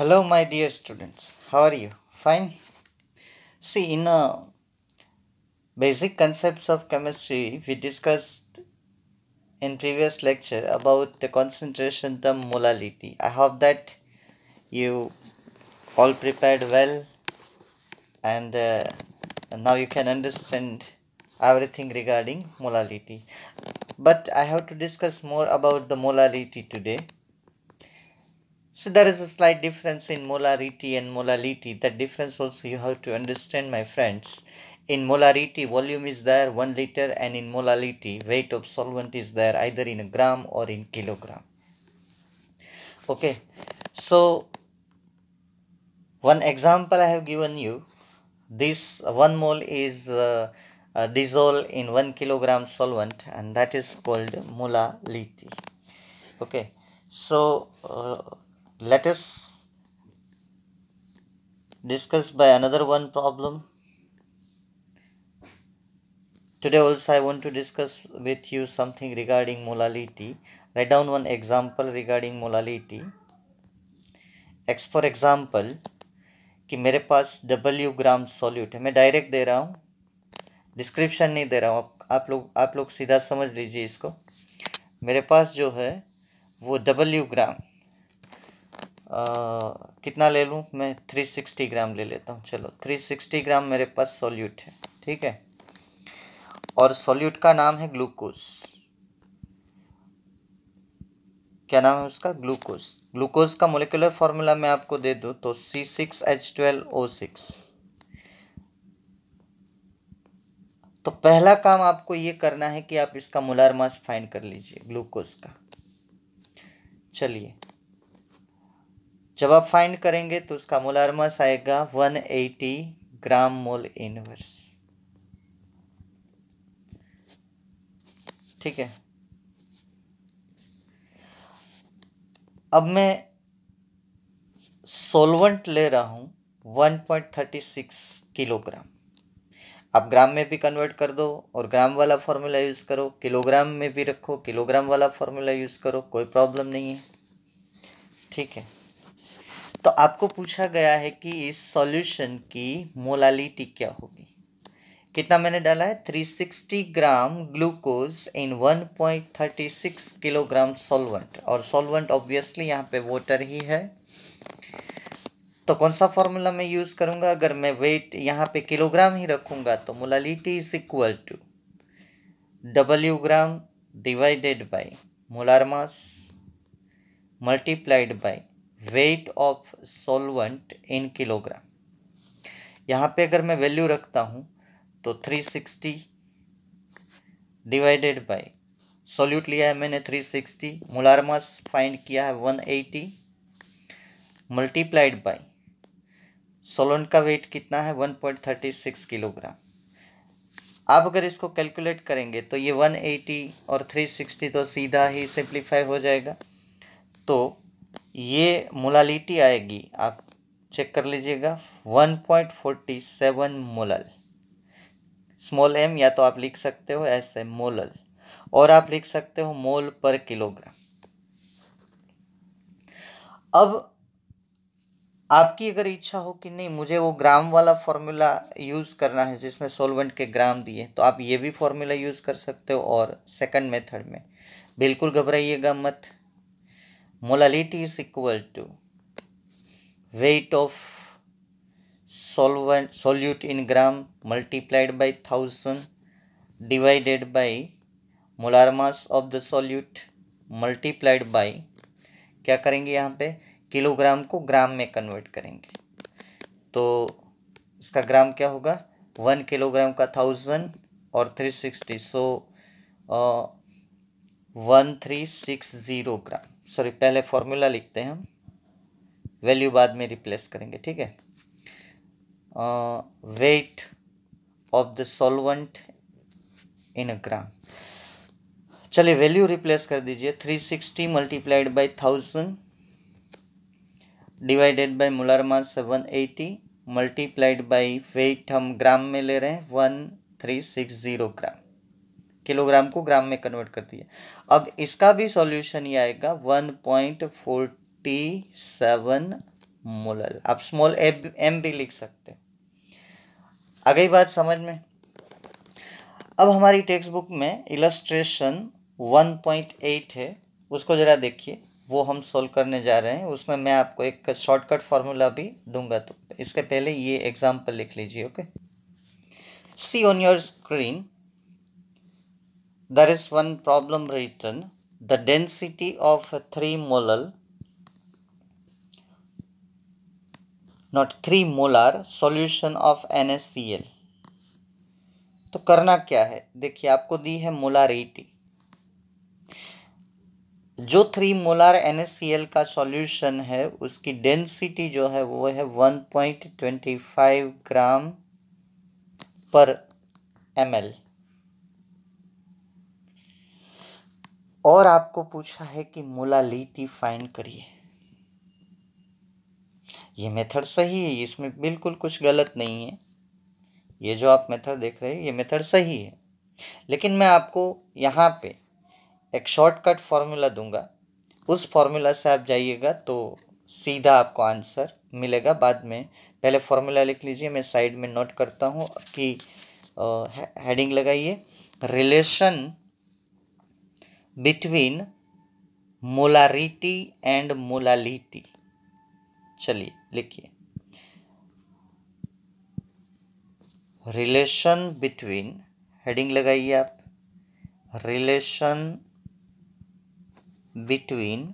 Hello my dear students, how are you? Fine? See in uh, basic concepts of chemistry we discussed in previous lecture about the concentration the molality. I hope that you all prepared well and uh, now you can understand everything regarding molality. But I have to discuss more about the molality today so there is a slight difference in molarity and molality. That difference also you have to understand my friends. In molarity volume is there 1 liter and in molality weight of solvent is there either in a gram or in kilogram. Okay. So one example I have given you. This 1 mole is uh, uh, dissolved in 1 kilogram solvent and that is called molality. Okay. So uh, let us discuss by another one problem today also i want to discuss with you something regarding molality write down one example regarding molality x for example कि मेरे पास W ग्राम solute है मैं direct दे रहा हूँ description नहीं दे रहा हूँ आप, आप लोग आप लोग सीधा समझ लीजिए इसको मेरे पास जो है वो डब्ल्यू ग्राम कितना ले लूँ मैं थ्री सिक्सटी ग्राम ले लेता हूँ चलो थ्री सिक्सटी ग्राम मेरे पास सॉल्यूट है ठीक है और सॉल्यूट का नाम है ग्लूकोज क्या नाम है उसका ग्लूकोज ग्लूकोज का मोलिकुलर फॉर्मूला मैं आपको दे दूँ तो C six H twelve O six तो पहला काम आपको ये करना है कि आप इसका मोलार मास फाइंड कर लीजिए ग्लूकोज का चलिए जब आप फाइंड करेंगे तो उसका मोलार मास आएगा 180 ग्राम मोल इनवर्स ठीक है अब मैं सोलवेंट ले रहा हूं 1.36 किलोग्राम आप ग्राम में भी कन्वर्ट कर दो और ग्राम वाला फॉर्मूला यूज़ करो किलोग्राम में भी रखो किलोग्राम वाला फॉर्मूला यूज़ करो कोई प्रॉब्लम नहीं है ठीक है तो आपको पूछा गया है कि इस सॉल्यूशन की मोलालिटी क्या होगी कितना मैंने डाला है 360 gram glucose in 1.36 kilogram solvent और सॉल्वेंट ऑब्वियसली यहाँ पे वाटर ही है तो कौन सा फॉर्मूला मैं यूज़ करूँगा अगर मैं वेट यहाँ पे किलोग्राम ही रखूँगा तो मोलालिटी इज इक्वल टू डब्ल्यू gram divided by molar mass multiplied by weight of solvent in kilogram यहाँ पे अगर मैं वैल्यू रखता हूँ तो 360 डिवाइडेड बाय सॉल्यूट लिया है मैंने 360 मोलार मास फाइंड किया है 180 मल्टीप्लाइड बाई सोलन का वेट कितना है 1.36 किलोग्राम आप अगर इसको कैलकुलेट करेंगे तो ये 180 और 360 तो सीधा ही सिंप्लीफाई हो जाएगा तो ये मोलालिटी आएगी आप चेक कर लीजिएगा 1.47 मोलल स्मॉल एम या तो आप लिख सकते हो एस एम मोलल और आप लिख सकते हो मोल पर किलोग्राम अब आपकी अगर इच्छा हो कि नहीं मुझे वो ग्राम वाला फॉर्मूला यूज़ करना है जिसमें सोलवेंट के ग्राम दिए तो आप ये भी फॉर्मूला यूज़ कर सकते हो और सेकंड मेथड में बिल्कुल घबराइएगा मत molality is equal to weight of solvent solute in gram multiplied by 1000 divided by molar mass of the solute multiplied by क्या करेंगे यहाँ पे किलोग्राम को ग्राम में कन्वर्ट करेंगे तो इसका ग्राम क्या होगा वन किलोग्राम का थाउजेंड और three sixty so one three six zero gram sorry पहले फॉर्मूला लिखते हैं हम वैल्यू बाद में रिप्लेस करेंगे ठीक है weight of the solvent in a gram चलिए वैल्यू रिप्लेस कर दीजिए three sixty multiplied by thousand divided by molar mass seven eighty multiplied by weight हम ग्राम में ले रहे हैं one three six zero gram kilogram को ग्राम में कन्वर्ट कर दिया अब इसका भी सॉल्यूशन ये आएगा one point forty seven molal आप स्मॉल एम भी लिख सकते आगे बात समझ में अब हमारी टेक्स्ट बुक में इलस्ट्रेशन 1.8 है उसको ज़रा देखिए वो हम सोल्व करने जा रहे हैं उसमें मैं आपको एक शॉर्टकट फार्मूला भी दूंगा तो इसके पहले ये एग्जाम्पल लिख लीजिए okay see on your screen there is one problem written the density of a 3 molar not 3 molar solution of NaCl तो करना क्या है देखिए आपको दी है मोलारिटी जो थ्री मोलार एन का सॉल्यूशन है उसकी डेंसिटी जो है वो है 1.25 ग्राम पर एम और आपको पूछा है कि मोलालिटी फाइंड करिए ये मेथड सही है इसमें बिल्कुल कुछ गलत नहीं है ये जो आप मेथड देख रहे हैं ये मेथड सही है लेकिन मैं आपको यहाँ पे एक शॉर्टकट फार्मूला दूंगा उस फार्मूला से आप जाइएगा तो सीधा आपको आंसर मिलेगा बाद में पहले फार्मूला लिख लीजिए मैं साइड में नोट करता हूँ कि हेडिंग लगाइए relation between molarity and molality चलिए लिखिए रिलेशन बिटवीन हेडिंग लगाइए आप रिलेशन बिटवीन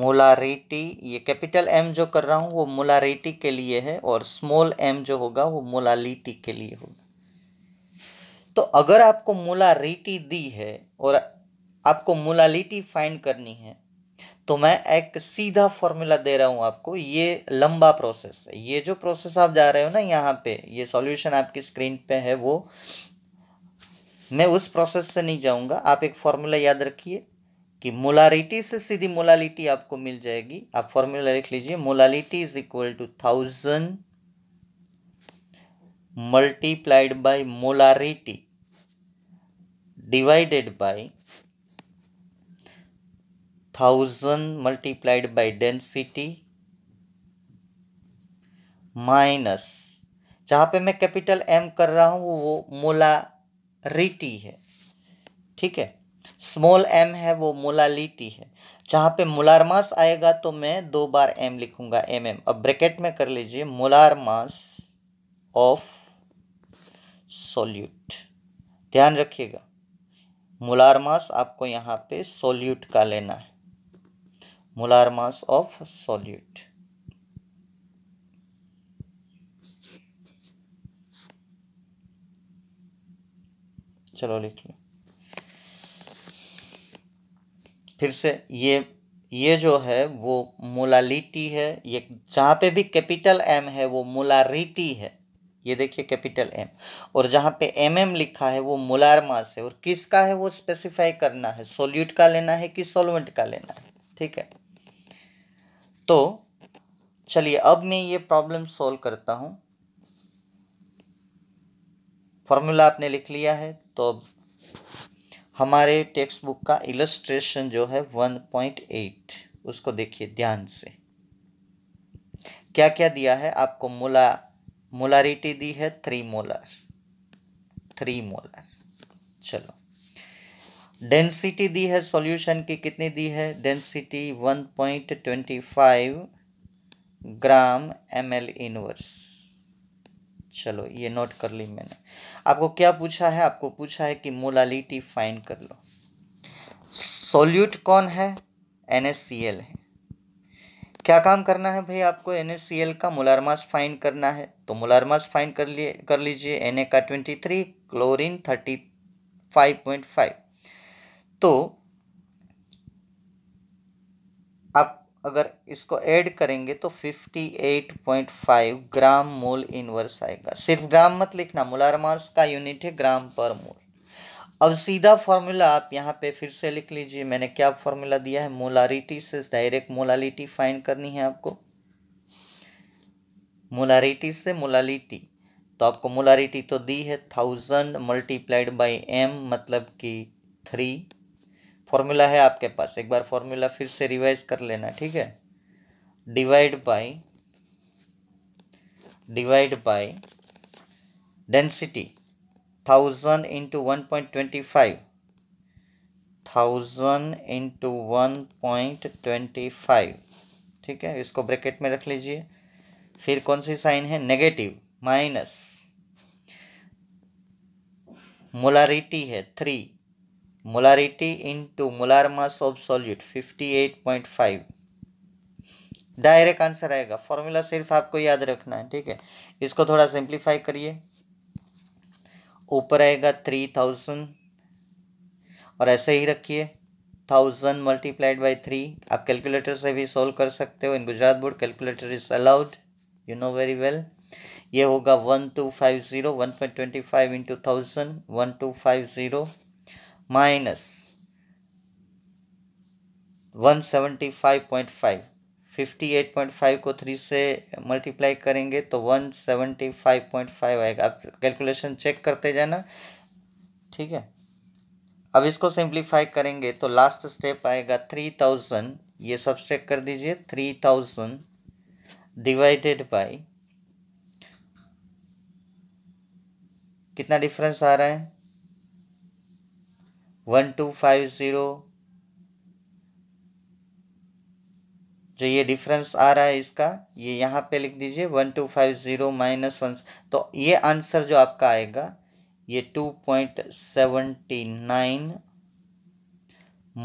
मोलारिटी ये कैपिटल एम जो कर रहा हूँ वो मोलारिटी के लिए है और स्मॉल एम जो होगा वो मोलालिटी के लिए होगा तो अगर आपको मोलारिटी दी है और आपको मोलालिटी फाइंड करनी है तो मैं एक सीधा फॉर्मूला दे रहा हूँ आपको ये लंबा प्रोसेस है ये जो प्रोसेस आप जा रहे हो ना यहाँ पे ये सॉल्यूशन आपकी स्क्रीन पे है वो मैं उस प्रोसेस से नहीं जाऊँगा आप एक फॉर्मूला याद रखिए कि मोलारिटी से सीधी मोलालिटी आपको मिल जाएगी आप फॉर्मूला लिख लीजिए molality is equal to thousand multiplied by molarity divided by 1000 multiplied by density minus जहाँ पे मैं कैपिटल एम कर रहा हूँ वो मोलारिटी है ठीक है स्मॉल एम है वो मोलालिटी है जहाँ पे मोलार मास आएगा तो मैं दो बार एम लिखूंगा एम एम अब ब्रैकेट में कर लीजिए मोलार मास ऑफ सॉल्यूट ध्यान रखिएगा मोलार मास आपको यहाँ पे सोल्यूट का लेना है मोलार मास ऑफ सोल्यूट चलो लिख लो फिर से ये ये जो है वो मोलालिटी है ये जहाँ पे भी कैपिटल एम है वो मोलारिटी है ये देखिए कैपिटल एम और जहाँ पे एम एम लिखा है वो मोलार मास है और किसका है वो स्पेसिफाई करना है सोल्यूट का लेना है कि सोलवेंट का लेना है ठीक है तो चलिए अब मैं ये प्रॉब्लम सॉल्व करता हूँ फॉर्मूला आपने लिख लिया है तो अब हमारे टेक्स्ट बुक का इलस्ट्रेशन जो है वन पॉइंट एट उसको देखिए ध्यान से क्या क्या दिया है आपको मोला मोलारिटी दी है थ्री मोलर थ्री मोलर चलो डेंसिटी दी है सॉल्यूशन की कितनी दी है density one point twenty five gram m l inverse चलो ये नोट कर ली मैंने आपको क्या पूछा है आपको पूछा है कि मोलालिटी फाइन कर लो सोल्यूट कौन है एन है क्या काम करना है भाई आपको एन का मोलारमास फाइन करना है तो मोलारमास फाइन कर लिए कर लीजिए एन का twenty three chlorine thirty five point five तो आप अगर इसको ऐड करेंगे तो 58.5 ग्राम मोल इनवर्स आएगा सिर्फ ग्राम मत लिखना मोलार मास का यूनिट है ग्राम पर मोल अब सीधा फार्मूला आप यहाँ पे फिर से लिख लीजिए मैंने क्या फार्मूला दिया है मोलारिटी से डायरेक्ट मोलालिटी फाइंड करनी है आपको मोलारिटी से मोलालिटी तो आपको मोलारिटी तो दी है थाउजेंड मल्टीप्लाइड बाई एम मतलब कि थ्री फॉर्मूला है आपके पास एक बार फॉर्मूला फिर से रिवाइज कर लेना ठीक है divide by divide by density thousand into one point twenty five thousand into one point twenty five ठीक है इसको ब्रैकेट में रख लीजिए फिर कौन सी साइन है नेगेटिव माइनस मोलारिटी है three molarity into molar mass of solute fifty eight point five direct answer आएगा फॉर्मूला सिर्फ आपको याद रखना है ठीक है इसको थोड़ा सिंप्लीफाई करिए ऊपर आएगा थ्री थाउजेंड और ऐसे ही रखिए थाउजेंड मल्टीप्लाइड बाई थ्री आप कैलकुलेटर से भी सॉल्व कर सकते हो in Gujarat board calculator is allowed you know very well ये होगा one two five zero one point twenty five into thousand one two five zero minus one seventy five point five fifty eight point five को three से multiply करेंगे तो one seventy five point five आएगा आप calculation check करते जाना ठीक है अब इसको सिंप्लीफाई करेंगे तो लास्ट स्टेप आएगा थ्री थाउजेंड ये सब कर दीजिए थ्री थाउजेंड डिवाइडेड बाई कितना डिफरेंस आ रहा है वन टू फाइव ज़ीरो जो ये डिफरेंस आ रहा है इसका ये यहाँ पे लिख दीजिए one two five zero minus one तो ये आंसर जो आपका आएगा ये two point seventy nine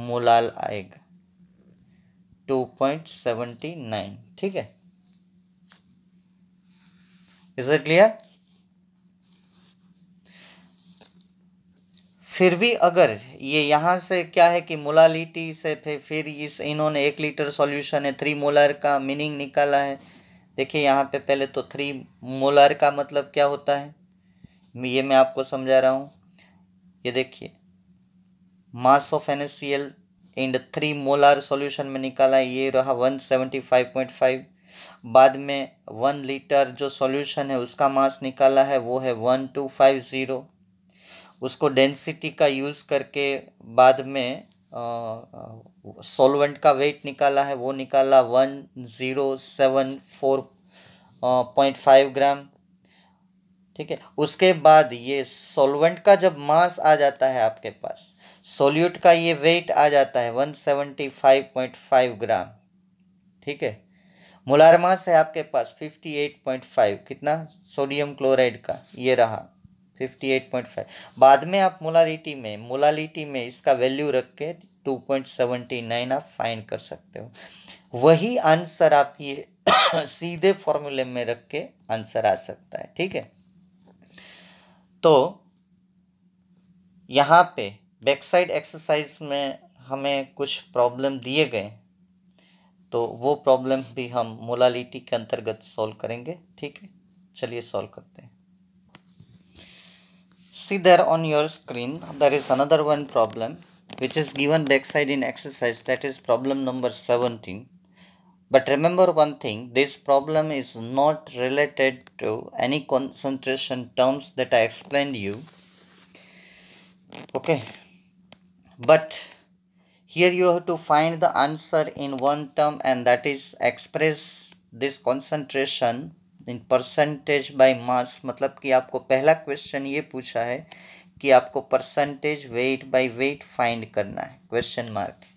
molal आएगा टू पॉइंट सेवेंटी नाइन ठीक है इज इट क्लियर फिर भी अगर ये यहाँ से क्या है कि मोलालिटी से फिर फिर इस इन्होंने एक लीटर सॉल्यूशन है थ्री मोलार का मीनिंग निकाला है देखिए यहाँ पे पहले तो थ्री मोलार का मतलब क्या होता है ये मैं आपको समझा रहा हूँ ये देखिए mass of N S and three molar solution में निकाला है ये रहा one seventy five point five बाद में वन लीटर जो सॉल्यूशन है उसका मास निकाला है वो है वन टू फाइव ज़ीरो उसको डेंसिटी का यूज़ करके बाद में सॉल्वेंट का वेट निकाला है वो निकाला one zero seven four point five gram ठीक है उसके बाद ये सॉल्वेंट का जब मास आ जाता है आपके पास सोल्यूट का ये वेट आ जाता है one seventy five point five gram ठीक है मोलार मास है आपके पास फिफ्टी एट पॉइंट फाइव कितना सोडियम क्लोराइड का ये रहा फिफ्टी एट पॉइंट फाइव बाद में आप मोलालिटी में मोलालिटी में इसका वैल्यू रख के टू पॉइंट सेवेंटी नाइन आप फाइंड कर सकते हो वही आंसर आप ये सीधे फॉर्मूले में रख के आंसर आ सकता है ठीक है तो यहाँ पे बैक साइड एक्सरसाइज में हमें कुछ प्रॉब्लम दिए गए तो वो प्रॉब्लम भी हम मोलालिटी के अंतर्गत सॉल्व करेंगे ठीक है चलिए सॉल्व करते हैं see there on your screen there is another one problem which is given backside in exercise that is problem number 17 but remember one thing this problem is not related to any concentration terms that I explained you okay but here you have to find the answer in one term and that is express this concentration in percentage by mass मतलब कि आपको पहला question ये पूछा है कि आपको percentage weight by weight find करना है क्वेश्चन मार्क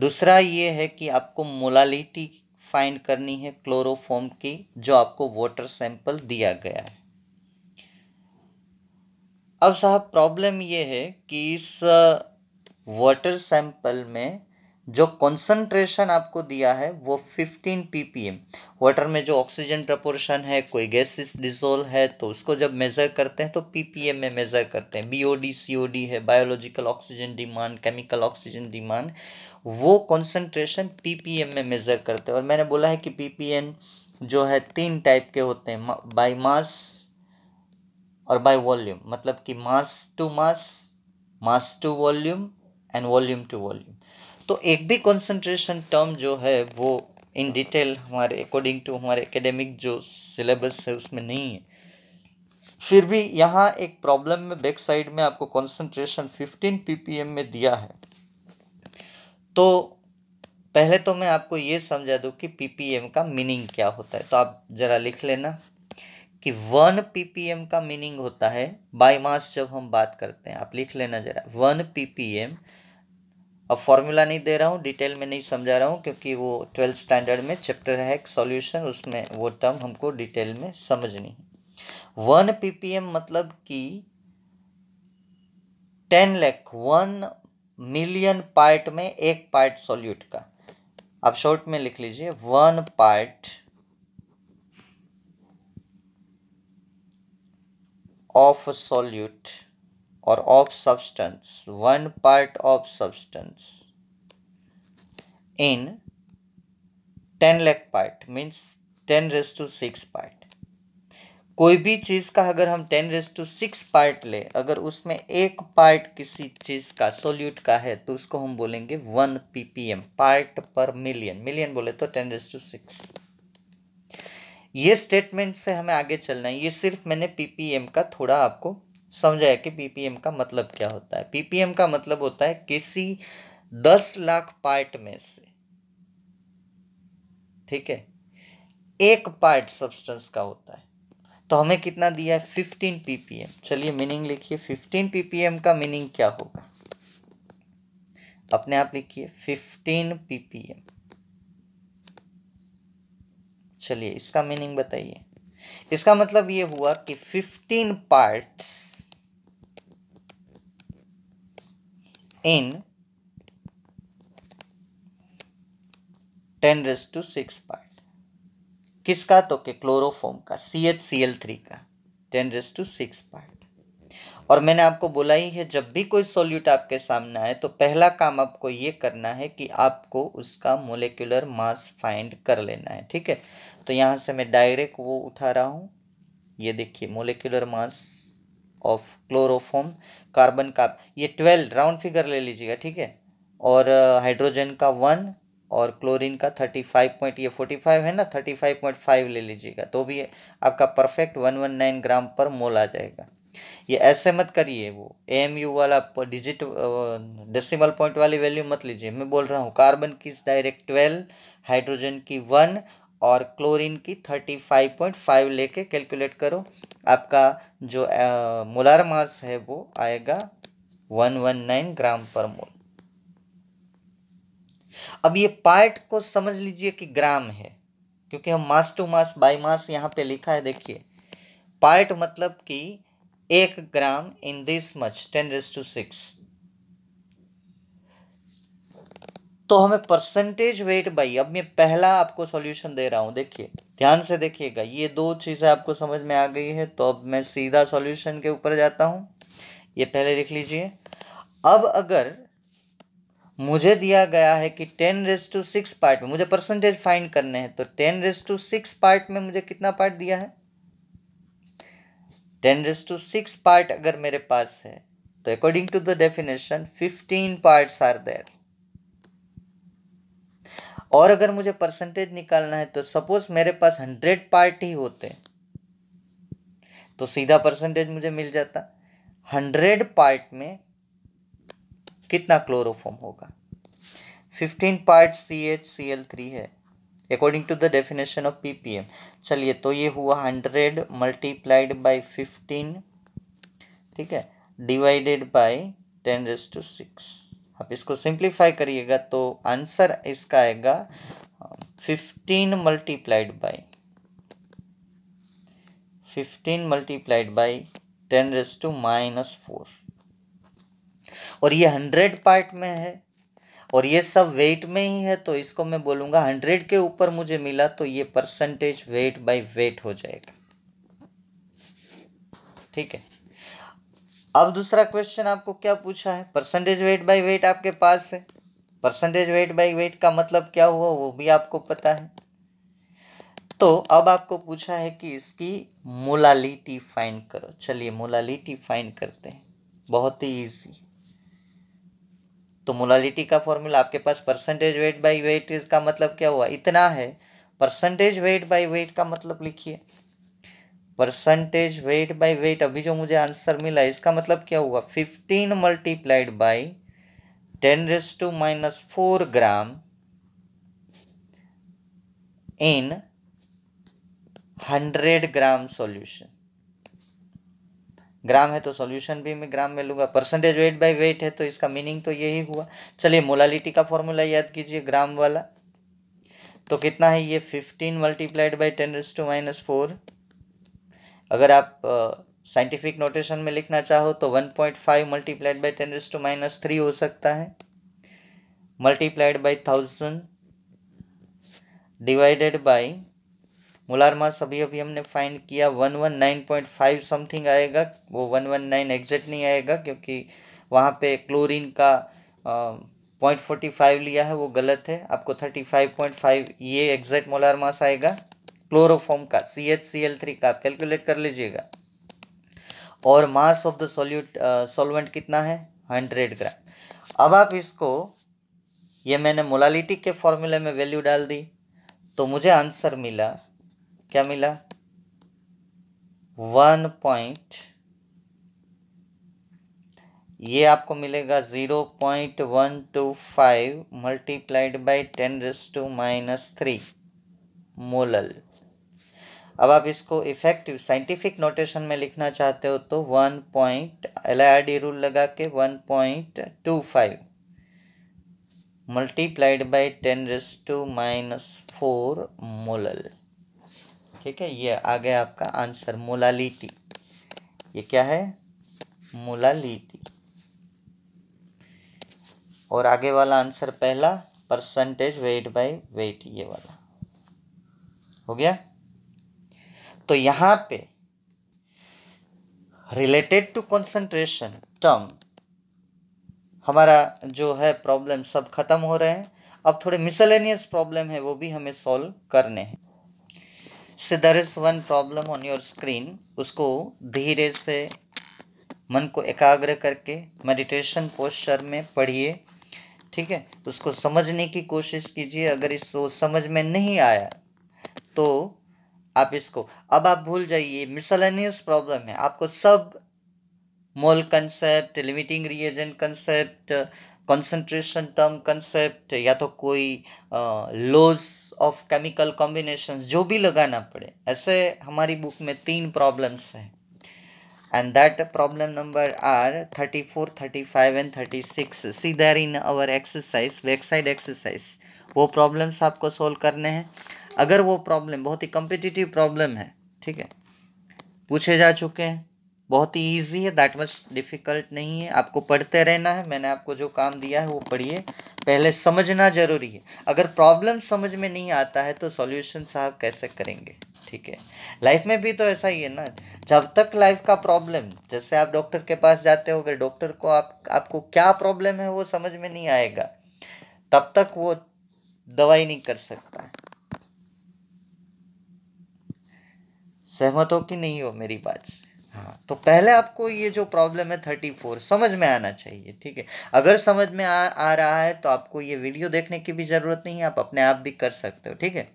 दूसरा ये है कि आपको मोलालिटी फाइंड करनी है क्लोरोफॉर्म की जो आपको वाटर सैंपल दिया गया है अब साहब प्रॉब्लम ये है कि इस वाटर uh, सैंपल में जो कंसंट्रेशन आपको दिया है वो 15 पीपीएम वाटर में जो ऑक्सीजन प्रपोर्शन है कोई गैसेस डिसोल्व है तो उसको जब मेज़र करते हैं तो पीपीएम में मेज़र करते हैं बीओडी सीओडी है biological oxygen demand chemical oxygen demand वो कंसंट्रेशन पीपीएम में मेज़र करते हैं और मैंने बोला है कि पीपीएम जो है तीन टाइप के होते हैं बाई मास और बाई वॉल्यूम मतलब कि mass to mass mass to volume and volume to volume तो एक भी कंसंट्रेशन टर्म जो है वो इन डिटेल हमारे अकॉर्डिंग टू हमारे एकेडमिक जो सिलेबस है उसमें नहीं है फिर भी यहाँ एक प्रॉब्लम में बैक साइड में आपको कंसंट्रेशन 15 पीपीएम में दिया है तो पहले तो मैं आपको ये समझा दूँ कि पीपीएम का मीनिंग क्या होता है तो आप ज़रा लिख लेना कि वन पीपीएम का मीनिंग होता है बाई मास जब हम बात करते हैं आप लिख लेना ज़रा वन पीपीएम पी अब फॉर्मूला नहीं दे रहा हूँ डिटेल में नहीं समझा रहा हूँ क्योंकि वो ट्वेल्थ स्टैंडर्ड में चैप्टर है एक सॉल्यूशन उसमें वो टर्म हमको डिटेल में समझनी है वन पीपीएम मतलब कि ten lakh one million part में एक पार्ट सॉल्यूट का आप शॉर्ट में लिख लीजिए one part of solute or of substance one part of substance in 10 lakh part means 10 raise to six part कोई भी चीज़ का अगर हम 10 रेस टू सिक्स पार्ट ले अगर उसमें एक पार्ट किसी चीज़ का सोल्यूट का है तो उसको हम बोलेंगे one PPM part per million million बोले तो 10 रेस टू सिक्स ये स्टेटमेंट से हमें आगे चलना है ये सिर्फ मैंने पीपीएम का थोड़ा आपको समझाया कि पीपीएम का मतलब क्या होता है पीपीएम का मतलब होता है किसी दस लाख पार्ट में से ठीक है एक पार्ट सब्सटेंस का होता है तो हमें कितना दिया है फिफ्टीन पीपीएम चलिए मीनिंग लिखिए फिफ्टीन पीपीएम का मीनिंग क्या होगा अपने आप लिखिए फिफ्टीन पीपीएम चलिए इसका मीनिंग बताइए इसका मतलब ये हुआ कि fifteen parts in 10 raise to six part किसका तो के क्लोरोफॉर्म का C H C L three का 10 रेस टू सिक्स पार्ट और मैंने आपको बोला ही है जब भी कोई सॉल्यूट आपके सामने आए तो पहला काम आपको ये करना है कि आपको उसका मोलिकुलर मास फाइंड कर लेना है ठीक है तो यहाँ से मैं डायरेक्ट वो उठा रहा हूँ ये देखिए molecular mass of chloroform carbon का ये ट्वेल्व राउंड फिगर ले लीजिएगा ठीक है और हाइड्रोजन uh, का वन और क्लोरीन का थर्टी फाइव पॉइंट ये फोर्टी फाइव है ना थर्टी फाइव पॉइंट फाइव ले लीजिएगा तो भी आपका perfect one one nine gram पर मोल आ जाएगा ये ऐसे मत करिए वो एम यू वाला डिजिट डेसिमल पॉइंट वाली वैल्यू मत लीजिए मैं बोल रहा हूँ कार्बन की डायरेक्ट ट्वेल्व हाइड्रोजन की वन और क्लोरीन की थर्टी फाइव पॉइंट फाइव लेके कैलकुलेट करो आपका जो मोलार मास है वो आएगा वन वन नाइन ग्राम पर मोल अब ये पार्ट को समझ लीजिए कि ग्राम है क्योंकि हम मास टू मास बाई मास यहाँ पे लिखा है देखिए पार्ट मतलब कि एक gram in this much ten raise to six तो हमें परसेंटेज वेट बाई अब मैं पहला आपको सॉल्यूशन दे रहा हूँ देखिए ध्यान से देखिएगा ये दो चीज़ें आपको समझ में आ गई है तो अब मैं सीधा सॉल्यूशन के ऊपर जाता हूँ ये पहले लिख लीजिए अब अगर मुझे दिया गया है कि ten raise to six part में मुझे परसेंटेज फाइंड करने हैं तो ten raise to six part में मुझे कितना पार्ट दिया है ten raise to six part अगर मेरे पास है तो according to the definition fifteen parts are there और अगर मुझे परसेंटेज निकालना है तो सपोज मेरे पास हंड्रेड पार्ट ही होते तो सीधा परसेंटेज मुझे मिल जाता हंड्रेड पार्ट में कितना क्लोरोफॉर्म होगा fifteen part C H C L three है according to the definition of P P M चलिए तो ये हुआ हंड्रेड मल्टीप्लाइड बाई फिफ्टीन ठीक है divided by ten raise to six आप इसको सिंप्लीफाई करिएगा तो आंसर इसका आएगा fifteen multiplied by fifteen multiplied by ten raise to minus four और ये हंड्रेड पार्ट में है और ये सब वेट में ही है तो इसको मैं बोलूँगा हंड्रेड के ऊपर मुझे मिला तो ये परसेंटेज वेट बाई वेट हो जाएगा ठीक है अब दूसरा क्वेश्चन आपको क्या पूछा है परसेंटेज वेट बाय वेट आपके पास है परसेंटेज वेट बाय वेट का मतलब क्या हुआ वो भी आपको पता है तो अब आपको पूछा है कि इसकी मोलालिटी फाइन करो चलिए मोलालिटी फाइन करते हैं बहुत ही इजी तो मोलालिटी का फॉर्मूला आपके पास परसेंटेज वेट बाय वेट इसका मतलब क्या हुआ इतना है परसेंटेज वेट बाय वेट का मतलब लिखिए परसेंटेज वेट बाय वेट अभी जो मुझे आंसर मिला इसका मतलब क्या हुआ fifteen multiplied by ten raise to minus four gram in hundred gram solution gram है तो सॉल्यूशन भी मैं ग्राम में लूंगा परसेंटेज वेट बाय वेट है तो इसका मीनिंग तो यही हुआ चलिए मोलालिटी का फॉर्मूला याद कीजिए ग्राम वाला तो कितना है ये fifteen multiplied by ten raise to minus four अगर आप साइंटिफिक नोटेशन में लिखना चाहो तो 1.5 point five multiplied by ten to minus three हो सकता है multiplied by thousand divided by molar mass अभी अभी हमने फाइंड किया one one nine point five something आएगा वो वन वन नाइन एग्जैक्ट नहीं आएगा क्योंकि वहाँ पे क्लोरीन का पॉइंट फोर्टी फाइव लिया है वो गलत है आपको थर्टी फाइव पॉइंट फाइव ये एग्जैक्ट मोलार मास आएगा क्लोरोफॉर्म का C H C L three का आप कैलकुलेट कर लीजिएगा और mass of the solute solvent कितना है हंड्रेड ग्राम अब आप इसको ये मैंने मोलालिटी के फॉर्मूले में वैल्यू डाल दी तो मुझे आंसर मिला क्या मिला वन पॉइंट ये आपको मिलेगा zero point one two five multiplied by ten raise to minus three molal अब आप इसको इफेक्टिव साइंटिफिक नोटेशन में लिखना चाहते हो तो one point L I R D rule लगा के one point two five multiplied by ten raise to minus four molal ठीक है ये आ गया आपका आंसर मोलालिटी ये क्या है मोलालिटी और आगे वाला आंसर पहला परसेंटेज वेट बाय वेट ये वाला हो गया तो यहाँ पे रिलेटेड टू कंसंट्रेशन टर्म हमारा जो है प्रॉब्लम सब खत्म हो रहे हैं अब थोड़े मिसलेनियस प्रॉब्लम है वो भी हमें सॉल्व करने हैं से there is one problem on your screen उसको धीरे से मन को एकाग्र करके मेडिटेशन पोस्चर में पढ़िए ठीक है उसको समझने की कोशिश कीजिए अगर इस वो समझ में नहीं आया तो आप इसको अब आप भूल जाइए मिसलेनियस प्रॉब्लम है आपको सब mole concept limiting reagent concept concentration term concept या तो कोई लॉज ऑफ केमिकल कॉम्बिनेशन जो भी लगाना पड़े ऐसे हमारी बुक में तीन प्रॉब्लम्स हैं number are thirty four thirty five and thirty six see there in our exercise backside exercise वो प्रॉब्लम्स आपको सोल्व करने हैं अगर वो प्रॉब्लम बहुत ही कम्पिटिटिव प्रॉब्लम है ठीक है पूछे जा चुके हैं बहुत ही ईजी है दैट मच डिफ़िकल्ट नहीं है आपको पढ़ते रहना है मैंने आपको जो काम दिया है वो पढ़िए पहले समझना ज़रूरी है अगर प्रॉब्लम समझ में नहीं आता है तो सॉल्यूशन साहब कैसे करेंगे ठीक है लाइफ में भी तो ऐसा ही है ना जब तक लाइफ का प्रॉब्लम जैसे आप डॉक्टर के पास जाते हो अगर डॉक्टर को आप आपको क्या प्रॉब्लम है वो समझ में नहीं आएगा तब तक वो दवाई नहीं कर सकता है सहमत हो कि नहीं हो मेरी बात से हाँ तो पहले आपको ये जो प्रॉब्लम है थर्टी फोर समझ में आना चाहिए ठीक है अगर समझ में आ, आ रहा है तो आपको ये वीडियो देखने की भी ज़रूरत नहीं है आप अपने आप भी कर सकते हो ठीक है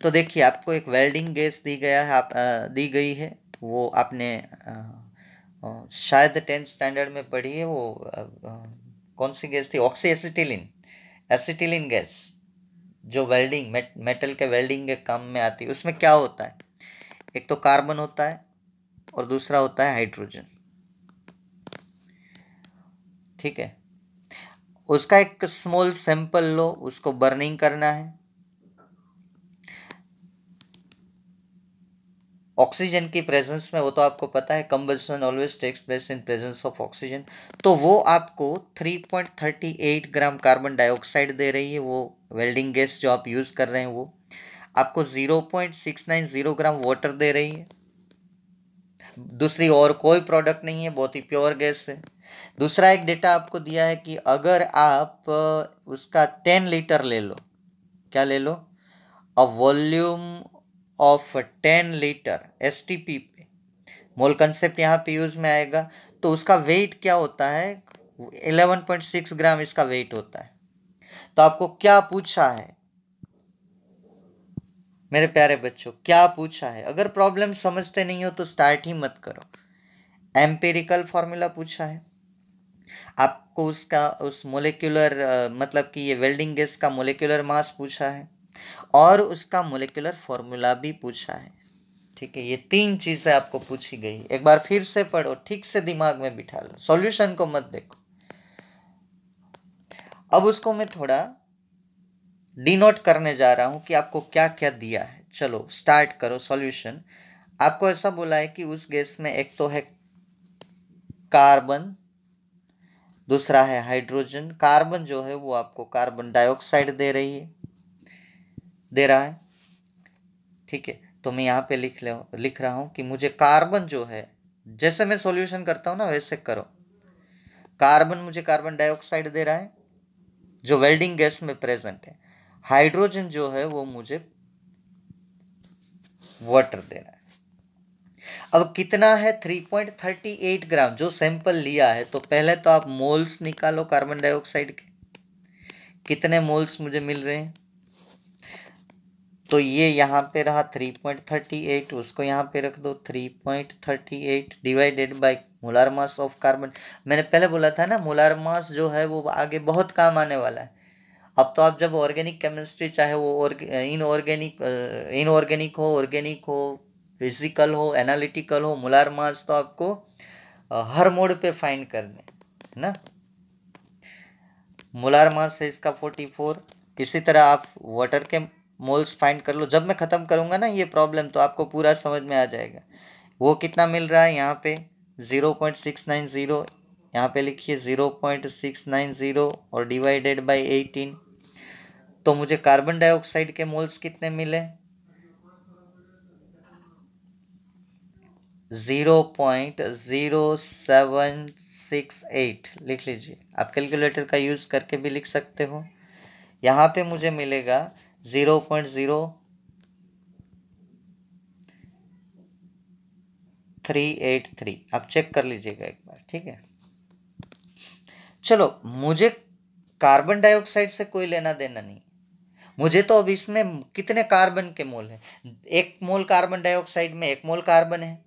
तो देखिए आपको एक वेल्डिंग गैस दी गया है आप आ, दी गई है वो आपने आ, शायद टेंथ स्टैंडर्ड में पढ़ी है वो कौन सी गैस थी ऑक्सी एसिटिलिन एसिटिलिन गैस जो वेल्डिंग मेट, मेटल के वेल्डिंग के काम में आती है उसमें क्या होता है एक तो कार्बन होता है और दूसरा होता है हाइड्रोजन ठीक है उसका एक स्मॉल सैंपल लो उसको बर्निंग करना है ऑक्सीजन की प्रेजेंस में वो तो आपको पता है combustion always takes place in presence of oxygen तो वो आपको 3.38 ग्राम कार्बन डाइऑक्साइड दे रही है वो वेल्डिंग गैस जो आप यूज़ कर रहे हैं वो आपको 0.690 ग्राम वाटर दे रही है दूसरी और कोई प्रोडक्ट नहीं है बहुत ही प्योर गैस है दूसरा एक डेटा आपको दिया है कि अगर आप उसका टेन लीटर ले लो क्या ले लो a volume of ten litre S T P पे मोल कंसेप्ट यहाँ पे यूज़ में आएगा तो उसका वेट क्या होता है 11.6 ग्राम इसका वेट होता है तो आपको क्या पूछा है मेरे प्यारे बच्चों क्या पूछा है अगर प्रॉब्लम समझते नहीं हो तो स्टार्ट ही मत करो एम्पेरिकल फॉर्मूला पूछा है आपको उसका उस मोलिकुलर मतलब कि ये वेल्डिंग गैस का मोलिकुलर मास पूछा है और उसका मोलिकुलर फॉर्मूला भी पूछा है ठीक है ये तीन चीज़ें आपको पूछी गई एक बार फिर से पढ़ो ठीक से दिमाग में बिठा लो सॉल्यूशन को मत देखो अब उसको मैं थोड़ा डिनोट करने जा रहा हूँ कि आपको क्या क्या दिया है चलो स्टार्ट करो सॉल्यूशन आपको ऐसा बोला है कि उस गैस में एक तो है कार्बन दूसरा है हाइड्रोजन कार्बन जो है वो आपको कार्बन डाइऑक्साइड दे रही है दे रहा है ठीक है तो मैं यहाँ पे लिख ले लिख रहा हूँ कि मुझे कार्बन जो है जैसे मैं सॉल्यूशन करता हूँ ना वैसे करो कार्बन मुझे कार्बन डाइऑक्साइड दे रहा है जो वेल्डिंग गैस में प्रेजेंट है हाइड्रोजन जो है वो मुझे वाटर देना है अब कितना है 3.38 ग्राम जो सैंपल लिया है तो पहले तो आप मोल्स निकालो कार्बन डाइऑक्साइड के कितने मोल्स मुझे मिल रहे हैं तो ये यहाँ पे रहा 3.38 उसको यहाँ पे रख दो 3.38 divided by molar mass of carbon मैंने पहले बोला था ना मोलार मास जो है वो आगे बहुत काम आने वाला है अब तो आप जब ऑर्गेनिक केमिस्ट्री चाहे वो इनऑर्गेनिक इनऑर्गेनिक हो ऑर्गेनिक हो फिजिकल हो एनालिटिकल हो मुलार मास तो आपको हर मोड पे फाइंड करने ना मोलार मास है इसका फोर्टी फोर इसी तरह आप वाटर के मोल्स फाइंड कर लो जब मैं ख़त्म करूँगा ना ये प्रॉब्लम तो आपको पूरा समझ में आ जाएगा वो कितना मिल रहा है यहाँ पे zero point six nine zero यहाँ पे लिखिए zero point six nine zero और डिवाइडेड बाई एटीन तो मुझे कार्बन डाइऑक्साइड के मोल्स कितने मिले zero point zero seven six eight लिख लीजिए आप कैलकुलेटर का यूज़ करके भी लिख सकते हो यहाँ पे मुझे मिलेगा zero point zero three eight three आप चेक कर लीजिएगा एक बार ठीक है चलो मुझे कार्बन डाइऑक्साइड से कोई लेना देना नहीं मुझे तो अब इसमें कितने कार्बन के मोल हैं एक मोल कार्बन डाइऑक्साइड में एक मोल कार्बन है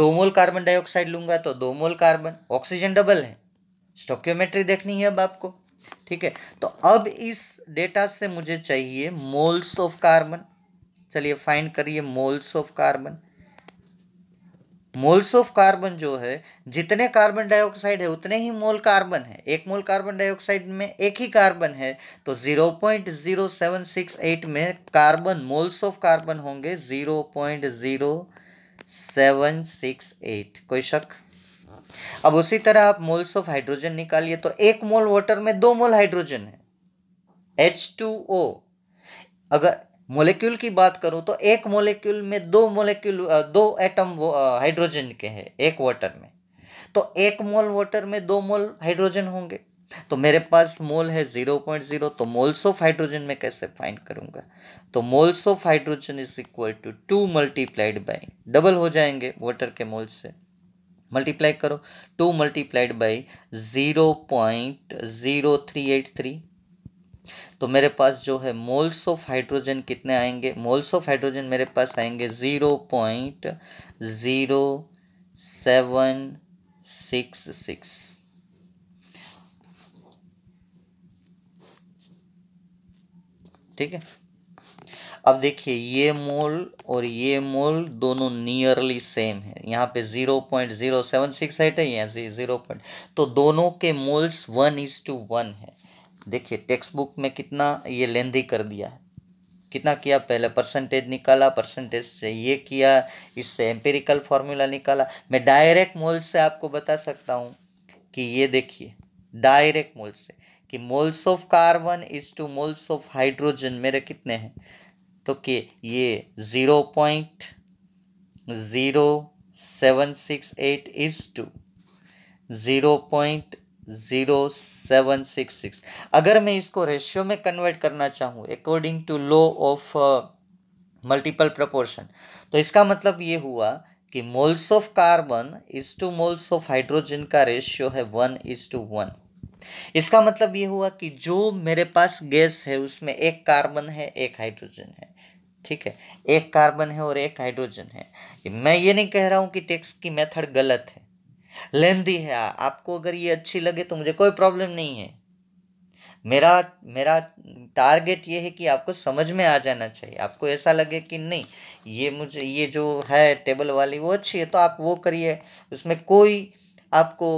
दो मोल कार्बन डाइऑक्साइड लूंगा तो दो मोल कार्बन ऑक्सीजन डबल है स्टोक्योमेट्री देखनी है अब आपको ठीक है तो अब इस डेटा से मुझे चाहिए मोल्स ऑफ कार्बन चलिए फाइंड करिए moles of carbon moles of carbon जो है जितने कार्बन डाइऑक्साइड है उतने ही मोल कार्बन है एक मोल कार्बन डाइऑक्साइड में एक ही कार्बन है तो 0.0768 में कार्बन मोल्स ऑफ कार्बन होंगे 0.0768 कोई शक अब उसी तरह आप मोल्स ऑफ हाइड्रोजन निकालिए तो एक मोल वाटर में दो मोल हाइड्रोजन है एच अगर मोलिक्यूल की बात करूं तो एक मोलिक्यूल में दो मोलिक्यूल दो एटम हाइड्रोजन के हैं एक वाटर में तो एक मोल वाटर में दो मोल हाइड्रोजन होंगे तो मेरे पास मोल है ज़ीरो पॉइंट ज़ीरो तो मोल्स ऑफ हाइड्रोजन में कैसे फाइंड करूंगा तो moles of hydrogen is equal to two multiplied by double हो जाएंगे वाटर के मोल से मल्टीप्लाई करो two multiplied by zero point zero three eight three तो मेरे पास जो है मोल्स ऑफ हाइड्रोजन कितने आएंगे मोल्स ऑफ हाइड्रोजन मेरे पास आएंगे zero point zero seven six six ठीक है अब देखिए ये मोल और ये मोल दोनों नियरली सेम है यहाँ पे zero point zero seven six है यहाँ से जीरो पॉइंट तो दोनों के moles one is to one है देखिए टेक्स्ट बुक में कितना ये लेंदी कर दिया है कितना किया पहले परसेंटेज निकाला परसेंटेज से ये किया इससे एम्पेरिकल फार्मूला निकाला मैं डायरेक्ट मोल से आपको बता सकता हूँ कि ये देखिए डायरेक्ट मोल से कि moles of carbon is to moles of hydrogen मेरे कितने हैं तो कि ये zero point zero seven six eight is to zero point zero seven six six अगर मैं इसको रेशियो में कन्वर्ट करना चाहूँ according to law of multiple proportion तो इसका मतलब ये हुआ कि moles of carbon is to moles of hydrogen का रेशियो है वन इज टू वन इसका मतलब ये हुआ कि जो मेरे पास गैस है उसमें एक कार्बन है एक हाइड्रोजन है ठीक है एक कार्बन है और एक हाइड्रोजन है मैं ये नहीं कह रहा हूँ कि टेक्स की मेथड गलत है लेंदी है आपको अगर ये अच्छी लगे तो मुझे कोई प्रॉब्लम नहीं है मेरा मेरा टारगेट ये है कि आपको समझ में आ जाना चाहिए आपको ऐसा लगे कि नहीं ये मुझे ये जो है टेबल वाली वो अच्छी है तो आप वो करिए उसमें कोई आपको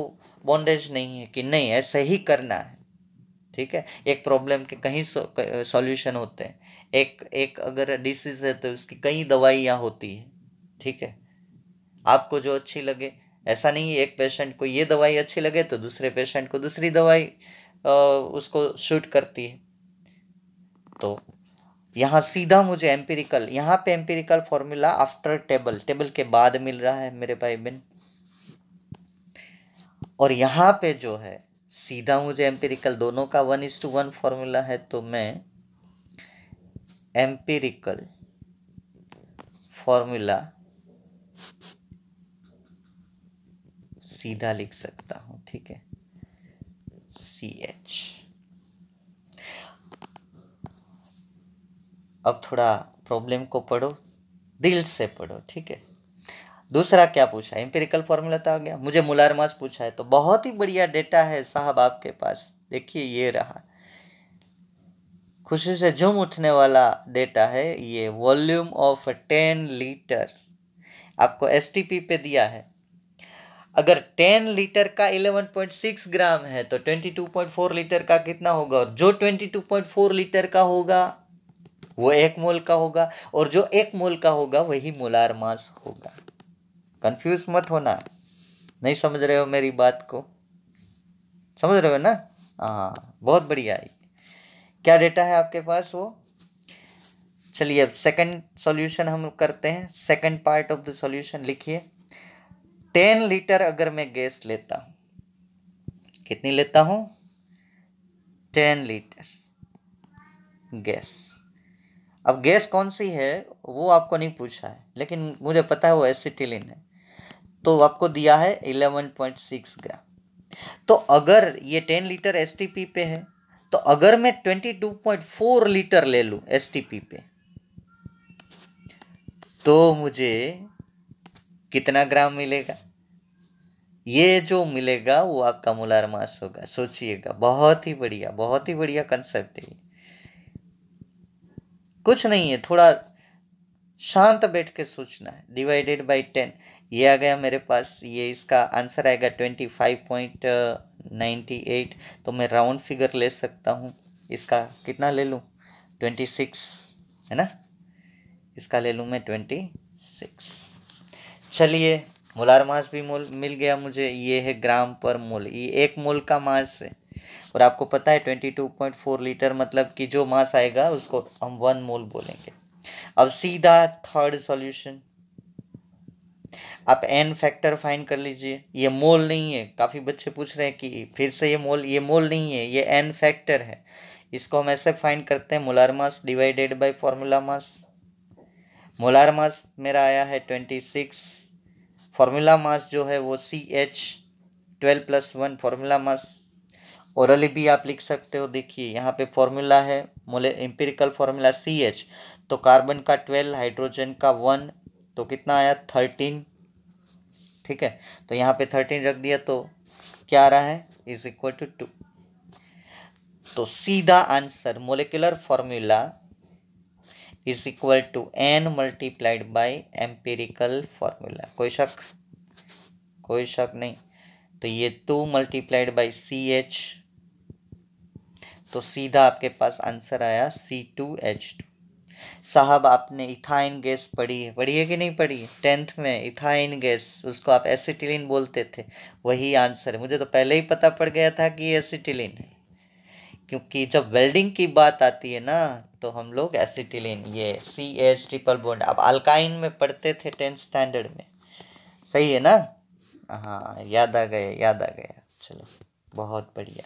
बॉन्डेज नहीं है कि नहीं ऐसे ही करना है ठीक है एक प्रॉब्लम के कहीं सॉल्यूशन होते हैं एक एक अगर डिसीज़ है तो उसकी कई दवाइयाँ होती है ठीक है आपको जो अच्छी लगे ऐसा नहीं एक पेशेंट को ये दवाई अच्छी लगे तो दूसरे पेशेंट को दूसरी दवाई उसको शूट करती है तो यहाँ सीधा मुझे एम्पेरिकल यहाँ पे empirical formula after table table के बाद मिल रहा है मेरे भाई बहन और यहाँ पे जो है सीधा मुझे एम्पेरिकल दोनों का one is to one formula है तो मैं एम्पेरिकल फॉर्मूला सीधा लिख सकता हूँ ठीक है सी एच अब थोड़ा प्रॉब्लम को पढ़ो दिल से पढ़ो ठीक है दूसरा क्या पूछा एम्पेरिकल फॉर्मूला तो आ गया मुझे मुलार मास पूछा है तो बहुत ही बढ़िया डेटा है साहब आपके पास देखिए ये रहा खुशी से झुम उठने वाला डेटा है ये वॉल्यूम ऑफ टेन लीटर आपको एस पे दिया है अगर टेन लीटर का इलेवन पॉइंट सिक्स ग्राम है तो twenty two point four litre का कितना होगा और जो twenty two point four litre का होगा वो एक मोल का होगा और जो एक मोल का होगा वही मोलार मास होगा कंफ्यूज मत होना नहीं समझ रहे हो मेरी बात को समझ रहे हो ना हाँ बहुत बढ़िया क्या डेटा है आपके पास वो चलिए अब सेकंड सॉल्यूशन हम करते हैं second part of the solution लिखिए टेन लीटर अगर मैं गैस लेता हूँ कितनी लेता हूँ टेन लीटर गैस अब गैस कौन सी है वो आपको नहीं पूछा है लेकिन मुझे पता है वो एसिटिलिन है तो आपको दिया है इलेवन पॉइंट सिक्स ग्राम तो अगर ये टेन लीटर एस पे है तो अगर मैं twenty two point four litre ले लूँ एस पे तो मुझे कितना ग्राम मिलेगा ये जो मिलेगा वो आपका मोलार मास होगा सोचिएगा बहुत ही बढ़िया बहुत ही बढ़िया कंसेप्ट है कुछ नहीं है थोड़ा शांत बैठ के सोचना है डिवाइडेड बाई टेन ये आ गया मेरे पास ये इसका आंसर आएगा twenty five point ninety eight तो मैं राउंड फिगर ले सकता हूँ इसका कितना ले लूँ ट्वेंटी सिक्स है ना इसका ले लूँ मैं ट्वेंटी सिक्स चलिए मोलार मास भी मोल मिल गया मुझे ये है ग्राम पर मोल ये एक मोल का मास है और आपको पता है twenty two point four litre मतलब कि जो मास आएगा उसको हम वन मोल बोलेंगे अब सीधा थर्ड सॉल्यूशन आप एन फैक्टर फाइंड कर लीजिए ये मोल नहीं है काफ़ी बच्चे पूछ रहे हैं कि फिर से ये मोल ये मोल नहीं है ये एन फैक्टर है इसको हम ऐसे फाइंड करते हैं molar mass divided by formula mass molar mass मेरा आया है ट्वेंटी सिक्स फॉर्मूला मास जो है वो C H twelve plus one formula mass orally भी आप लिख सकते हो देखिए यहाँ पे फॉर्मूला है mole empirical formula C H तो कार्बन का ट्वेल्व हाइड्रोजन का वन तो कितना आया थर्टीन ठीक है तो यहाँ पे थर्टीन रख दिया तो क्या आ रहा है इज इक्वल टू टू तो सीधा answer molecular formula is equal to N multiplied by empirical formula कोई शक कोई शक नहीं तो ये two multiplied by C H तो सीधा आपके पास आंसर आया सी टू एच टू साहब आपने इथाइन गैस पढ़ी है पढ़ी है कि नहीं पढ़ी टेंथ में इथाइन गैस उसको आप एसिटिलिन बोलते थे वही आंसर है मुझे तो पहले ही पता पड़ गया था कि एसिटिलिन है क्योंकि जब वेल्डिंग की बात आती है ना तो हम लोग एसिटिलीन ये सी एच ट्रिपल बॉन्ड अब अल्काइन में पढ़ते थे टेंथ स्टैंडर्ड में सही है ना हाँ याद आ गया याद आ गया चलो बहुत बढ़िया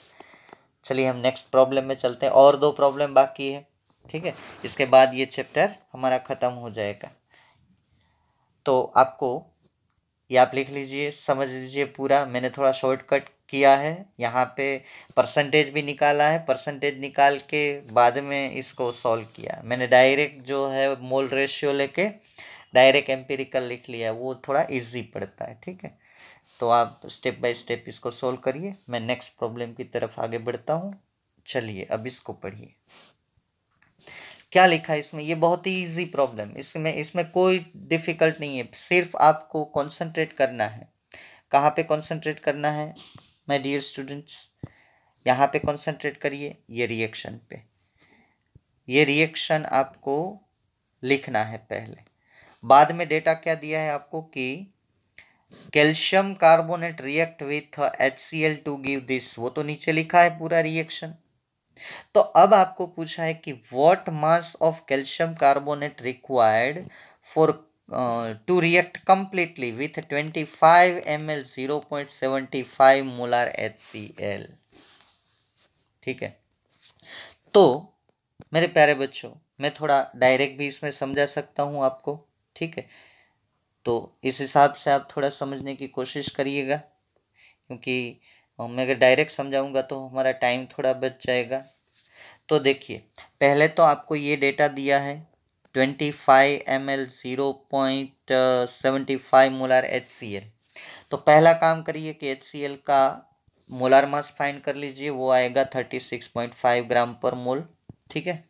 चलिए हम नेक्स्ट प्रॉब्लम में चलते हैं और दो प्रॉब्लम बाकी है ठीक है इसके बाद ये चैप्टर हमारा ख़त्म हो जाएगा तो आपको ये आप लिख लीजिए समझ लीजिए पूरा मैंने थोड़ा शॉर्टकट किया है यहाँ पे परसेंटेज भी निकाला है परसेंटेज निकाल के बाद में इसको सॉल्व किया मैंने डायरेक्ट जो है मोल रेशियो लेके डायरेक्ट एम्पेरिकल लिख लिया वो थोड़ा इजी पड़ता है ठीक है तो आप स्टेप बाय स्टेप इसको सोल्व करिए मैं नेक्स्ट प्रॉब्लम की तरफ आगे बढ़ता हूँ चलिए अब इसको पढ़िए क्या लिखा है इसमें ये बहुत ही ईजी प्रॉब्लम इसमें इसमें कोई डिफ़िकल्ट नहीं है सिर्फ आपको कंसंट्रेट करना है कहाँ पे कंसंट्रेट करना है माय डियर स्टूडेंट्स यहाँ पे कंसंट्रेट करिए ये रिएक्शन पे ये रिएक्शन आपको लिखना है पहले बाद में डेटा क्या दिया है आपको कि calcium carbonate react with H C L two give this वो तो नीचे लिखा है पूरा रिएक्शन तो अब आपको पूछा है कि what mass of calcium carbonate required for to react completely with 25 five M L zero point seventy five molar H C L ठीक है तो मेरे प्यारे बच्चों मैं थोड़ा डायरेक्ट भी इसमें समझा सकता हूं आपको ठीक है तो इस हिसाब से आप थोड़ा समझने की कोशिश करिएगा क्योंकि और मैं अगर डायरेक्ट समझाऊंगा तो हमारा टाइम थोड़ा बच जाएगा तो देखिए पहले तो आपको ये डेटा दिया है twenty five M L zero point seventy five molar H C L तो पहला काम करिए कि एच सी एल का मोलार मास फाइंड कर लीजिए वो आएगा thirty six point five gram पर मोल ठीक है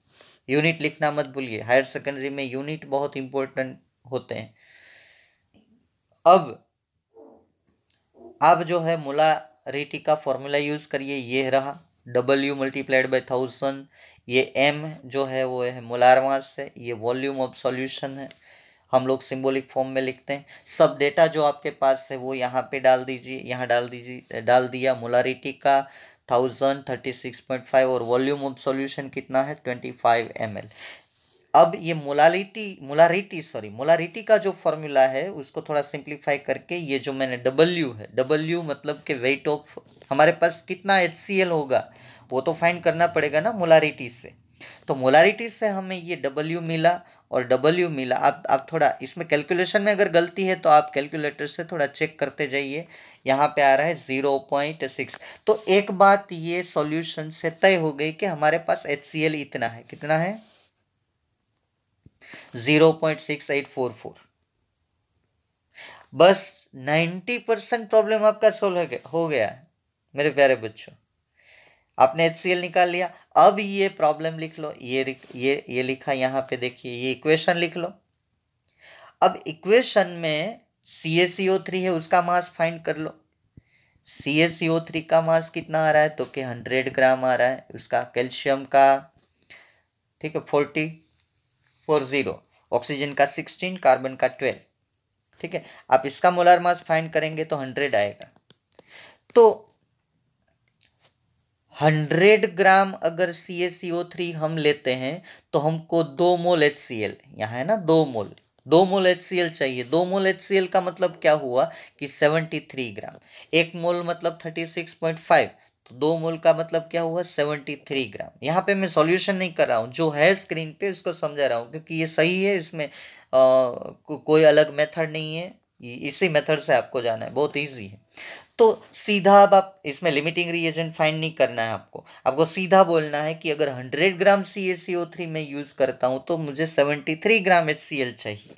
यूनिट लिखना मत भूलिए हायर सेकेंडरी में यूनिट बहुत इंपॉर्टेंट होते हैं अब अब जो है मोला रेटी का फॉर्मूला यूज़ करिए ये रहा W मल्टीप्लाइड बाई थाउजेंड ये एम जो है वो है मोलार मास है ये वॉल्यूम ऑफ सॉल्यूशन है हम लोग सिंबॉलिक फॉर्म में लिखते हैं सब डेटा जो आपके पास है वो यहाँ पे डाल दीजिए यहाँ डाल दीजिए डाल दिया मोलारिटी का thousand thirty six point five और वॉल्यूम ऑफ सॉल्यूशन कितना है ट्वेंटी फाइव एम एल अब ये मोलालिटी मोलारिटी सॉरी मोलारिटी का जो फॉर्मूला है उसको थोड़ा सिंप्लीफाई करके ये जो मैंने डब्ल्यू है डब्ल्यू मतलब कि वेट ऑफ हमारे पास कितना एच होगा वो तो फाइन करना पड़ेगा ना मोलारिटी से तो मोलारिटी से हमें ये डब्ल्यू मिला और डब्ल्यू मिला आप आप थोड़ा इसमें कैलकुलेशन में अगर गलती है तो आप कैलकुलेटर से थोड़ा चेक करते जाइए यहाँ पे आ रहा है ज़ीरो पॉइंट सिक्स तो एक बात ये सॉल्यूशन से तय हो गई कि हमारे पास एच इतना है कितना है zero point six eight four four बस नाइन्टी परसेंट प्रॉब्लम आपका सोल्व हो गया है मेरे प्यारे बच्चों आपने एच निकाल लिया अब ये प्रॉब्लम लिख लो ये ये ये लिखा यहाँ पे देखिए ये इक्वेशन लिख लो अब इक्वेशन में सी सी ओ थ्री है उसका मास फाइंड कर लो सी सी ओ थ्री का मास कितना आ रहा है तो कि हंड्रेड ग्राम आ रहा है उसका कैल्शियम का ठीक है फोर्टी फोर जीरो ऑक्सीजन का सिक्सटीन कार्बन का ट्वेल्व ठीक है आप इसका मोलार मास फाइंड करेंगे तो हंड्रेड आएगा तो हंड्रेड ग्राम अगर सी ए सी ओ थ्री हम लेते हैं तो हमको दो मोल एच सी एल यहाँ है ना दो मोल दो मोल एच सी एल चाहिए दो मोल एच सी एल का मतलब क्या हुआ कि सेवेंटी थ्री ग्राम एक मोल मतलब थर्टी सिक्स पॉइंट फाइव तो दो मोल का मतलब क्या हुआ सेवेंटी थ्री ग्राम यहाँ पे मैं सॉल्यूशन नहीं कर रहा हूँ जो है स्क्रीन पे उसको समझा रहा हूँ क्योंकि ये सही है इसमें आ, को, कोई अलग मेथड नहीं है इसी मेथड से आपको जाना है बहुत इजी है तो सीधा अब आप इसमें लिमिटिंग रिएजेंट फाइंड नहीं करना है आपको आपको सीधा बोलना है कि अगर 100 ग्राम सी एस मैं यूज़ करता हूँ तो मुझे 73 ग्राम एच चाहिए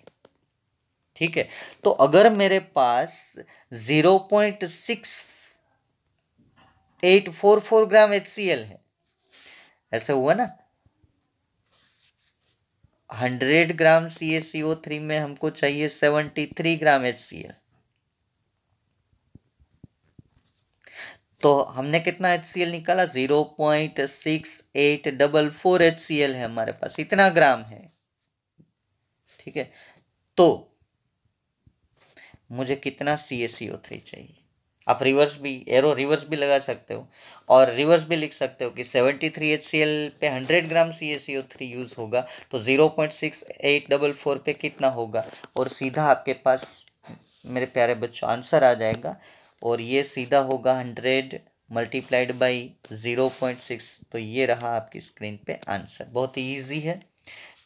ठीक है तो अगर मेरे पास 0.6 eight four four gram H C L है ऐसे हुआ ना hundred gram C S C O three में हमको चाहिए seventy three gram H C L तो हमने कितना एच सी एल निकाला zero point six eight double four H C L है हमारे पास इतना ग्राम है ठीक है तो मुझे कितना सी एस सी ओ थ्री चाहिए आप रिवर्स भी एरो रिवर्स भी लगा सकते हो और रिवर्स भी लिख सकते हो कि 73 थ्री एच सी एल पे hundred gram C S C O three use होगा तो zero point six eight double four पे कितना होगा और सीधा आपके पास मेरे प्यारे बच्चों आंसर आ जाएगा और ये सीधा होगा hundred multiplied by zero point six तो ये रहा आपकी स्क्रीन पे आंसर बहुत ही ईजी है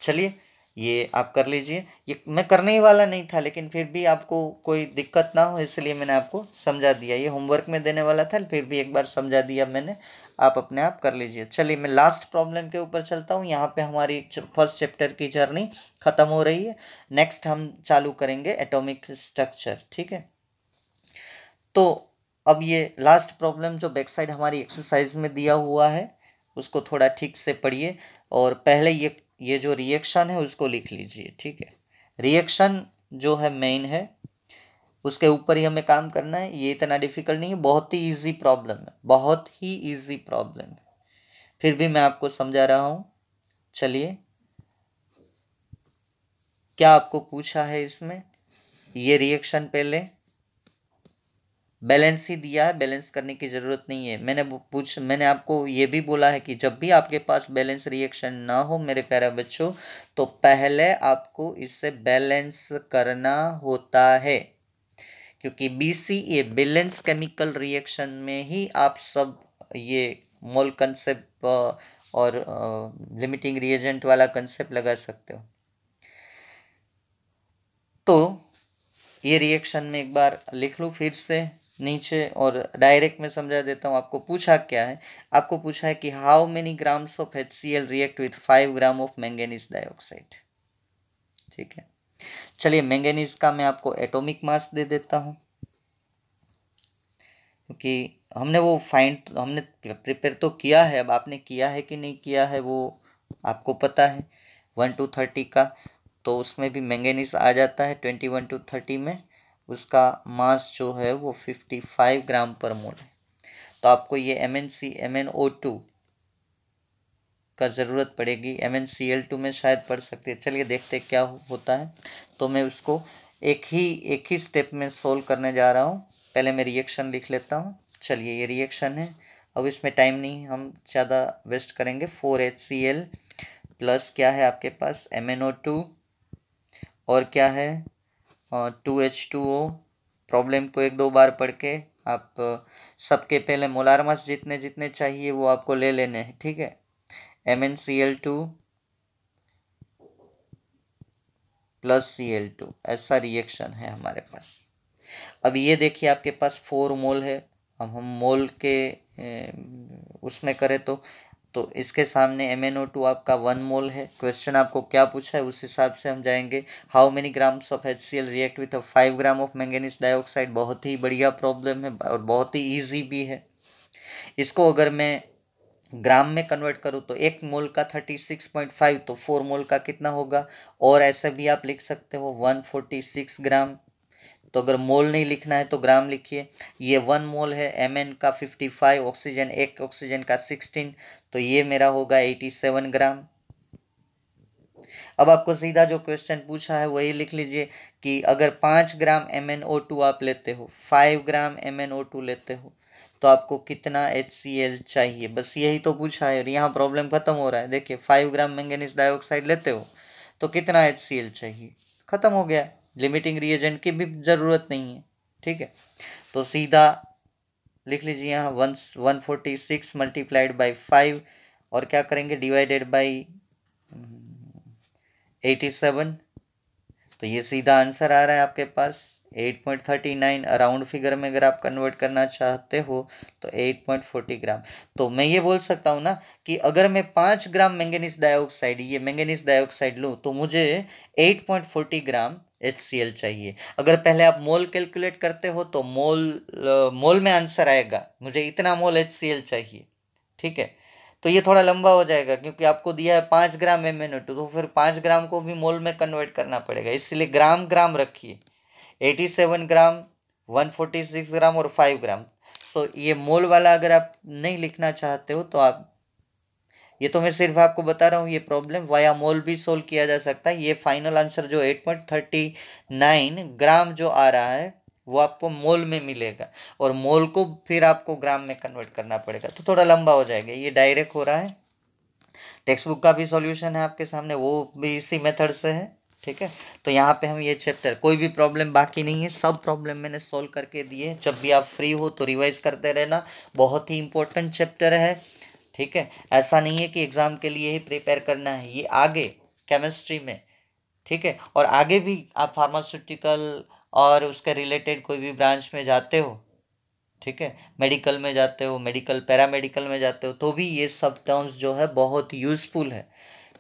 चलिए ये आप कर लीजिए ये मैं करने ही वाला नहीं था लेकिन फिर भी आपको कोई दिक्कत ना हो इसलिए मैंने आपको समझा दिया ये होमवर्क में देने वाला था फिर भी एक बार समझा दिया मैंने आप अपने आप कर लीजिए चलिए मैं लास्ट प्रॉब्लम के ऊपर चलता हूँ यहाँ पे हमारी फर्स्ट चैप्टर की जर्नी ख़त्म हो रही है नेक्स्ट हम चालू करेंगे एटोमिक स्ट्रक्चर ठीक है तो अब ये लास्ट प्रॉब्लम जो बैक साइड हमारी एक्सरसाइज में दिया हुआ है उसको थोड़ा ठीक से पढ़िए और पहले ये ये जो रिएक्शन है उसको लिख लीजिए ठीक है रिएक्शन जो है मेन है उसके ऊपर ही हमें काम करना है ये इतना डिफिकल्ट नहीं है बहुत ही इजी प्रॉब्लम है बहुत ही इजी प्रॉब्लम है फिर भी मैं आपको समझा रहा हूँ चलिए क्या आपको पूछा है इसमें ये रिएक्शन पहले बैलेंस ही दिया है बैलेंस करने की ज़रूरत नहीं है मैंने पूछ मैंने आपको ये भी बोला है कि जब भी आपके पास बैलेंस रिएक्शन ना हो मेरे प्यारे बच्चों तो पहले आपको इसे बैलेंस करना होता है क्योंकि B C A balance chemical reaction में ही आप सब ये मोल कंसेप्ट और लिमिटिंग रिएजेंट वाला कंसेप्ट लगा सकते हो तो ये रिएक्शन में एक बार लिख लूँ फिर से नीचे और डायरेक्ट में समझा देता हूँ आपको पूछा क्या है आपको पूछा है कि how many grams of H C L react with five gram of manganese dioxide ठीक है चलिए मैंगनीज का मैं आपको एटॉमिक मास दे देता हूँ क्योंकि हमने वो फाइंड हमने प्रिपेयर तो किया है अब आपने किया है कि नहीं किया है वो आपको पता है वन टू थर्टी का तो उसमें भी मैंगनीज आ जाता है ट्वेंटी वन टू थर्टी में उसका मास जो है वो 55 ग्राम पर मोल है तो आपको ये M N C M N O two का ज़रूरत पड़ेगी M N C L two में शायद पड़ सकते हैं चलिए देखते क्या होता है तो मैं उसको एक ही एक ही स्टेप में सोल्व करने जा रहा हूँ पहले मैं रिएक्शन लिख लेता हूँ चलिए ये रिएक्शन है अब इसमें टाइम नहीं हम ज़्यादा वेस्ट करेंगे four H C L plus क्या है आपके पास एम एन ओ टू और क्या है two H two O problem को एक दो बार पढ़ के आप सबके पहले मोलार मास जितने जितने चाहिए वो आपको ले लेने हैं ठीक है M N C L two plus C L two ऐसा रिएक्शन है हमारे पास अब ये देखिए आपके पास फोर मोल है अब हम मोल के उसमें करें तो तो इसके सामने एम एन ओ टू आपका वन मोल है क्वेश्चन आपको क्या पूछा है उस हिसाब से हम जाएंगे how many grams of H C L react with five gram of manganese dioxide बहुत ही बढ़िया प्रॉब्लम है और बहुत ही ईजी भी है इसको अगर मैं ग्राम में कन्वर्ट करूँ तो एक मोल का थर्टी सिक्स पॉइंट फाइव तो फोर मोल का कितना होगा और ऐसे भी आप लिख सकते हो वन फोर्टी सिक्स ग्राम तो अगर मोल नहीं लिखना है तो ग्राम लिखिए ये वन मोल है एम एन का फिफ्टी फाइव ऑक्सीजन एक ऑक्सीजन का सिक्सटीन तो ये मेरा होगा एटी सेवन ग्राम अब आपको सीधा जो क्वेश्चन पूछा है वही लिख लीजिए कि अगर पाँच gram M N O two आप लेते हो five gram M N O two लेते हो तो आपको कितना एच सी एल चाहिए बस यही तो पूछा है और यहाँ प्रॉब्लम खत्म हो रहा है देखिए फाइव ग्राम मैंगनीस डाइऑक्साइड लेते हो तो कितना एच सी एल चाहिए खत्म हो गया लिमिटिंग रिएजेंट की भी ज़रूरत नहीं है ठीक है तो सीधा लिख लीजिए यहाँ one one forty six multiplied by five और क्या करेंगे डिवाइडेड बाई एटी सेवन तो ये सीधा आंसर आ रहा है आपके पास eight point thirty nine around figure में अगर आप कन्वर्ट करना चाहते हो तो एट पॉइंट फोर्टी ग्राम तो मैं ये बोल सकता हूँ ना कि अगर मैं पाँच ग्राम मैंगनीस डाइऑक्साइड ये मैंगनीस डाइऑक्साइड लूँ तो मुझे eight point forty gram H C L चाहिए अगर पहले आप मोल कैलकुलेट करते हो तो मोल मोल में आंसर आएगा मुझे इतना मोल एच सी एल चाहिए ठीक है तो ये थोड़ा लंबा हो जाएगा क्योंकि आपको दिया है पाँच ग्राम एम एन टू तो फिर पाँच ग्राम को भी मोल में कन्वर्ट करना पड़ेगा इसलिए ग्राम ग्राम रखिए eighty seven gram one forty six gram और फाइव ग्राम सो so, ये मोल वाला अगर आप नहीं लिखना चाहते हो तो आप ये तो मैं सिर्फ आपको बता रहा हूँ ये प्रॉब्लम वाया मोल भी सोल्व किया जा सकता है ये फाइनल आंसर जो eight point thirty nine gram जो आ रहा है वो आपको मोल में मिलेगा और मोल को फिर आपको ग्राम में कन्वर्ट करना पड़ेगा तो थोड़ा लंबा हो जाएगा ये डायरेक्ट हो रहा है टेक्स्ट बुक का भी सॉल्यूशन है आपके सामने वो भी इसी मेथड से है ठीक है तो यहाँ पे हम ये चैप्टर कोई भी प्रॉब्लम बाकी नहीं है सब प्रॉब्लम मैंने सॉल्व करके दिए जब भी आप फ्री हो तो रिवाइज करते रहना बहुत ही इंपॉर्टेंट चैप्टर है ठीक है ऐसा नहीं है कि एग्ज़ाम के लिए ही प्रिपेयर करना है ये आगे केमिस्ट्री में ठीक है और आगे भी आप फार्मास्यूटिकल और उसके रिलेटेड कोई भी ब्रांच में जाते हो ठीक है मेडिकल में जाते हो मेडिकल पैरामेडिकल में जाते हो तो भी ये सब टर्म्स जो है बहुत यूज़फुल है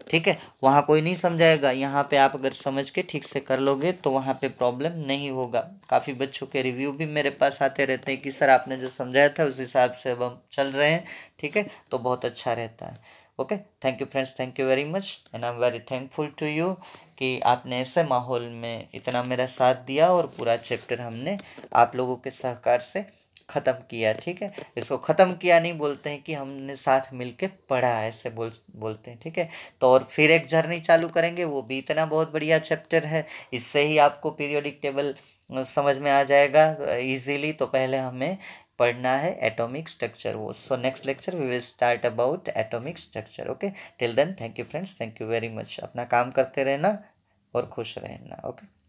ठीक है वहाँ कोई नहीं समझाएगा यहाँ पे आप अगर समझ के ठीक से कर लोगे तो वहाँ पे प्रॉब्लम नहीं होगा काफ़ी बच्चों के रिव्यू भी मेरे पास आते रहते हैं कि सर आपने जो समझाया था उस हिसाब से अब हम चल रहे हैं ठीक है तो बहुत अच्छा रहता है okay thank you friends thank you very much and I am very thankful to you कि आपने ऐसे माहौल में इतना मेरा साथ दिया और पूरा चैप्टर हमने आप लोगों के सहकार से ख़त्म किया ठीक है इसको ख़त्म किया नहीं बोलते हैं कि हमने साथ मिलके पढ़ा ऐसे बोल बोलते हैं ठीक है तो और फिर एक जर्नी चालू करेंगे वो भी इतना बहुत बढ़िया चैप्टर है इससे ही आपको पीरियोडिक टेबल समझ में आ जाएगा इजीली तो पहले हमें पढ़ना है एटॉमिक स्ट्रक्चर वो so next lecture we will start about atomic structure okay till then thank you friends thank you very much अपना काम करते रहना और खुश रहना ओके okay?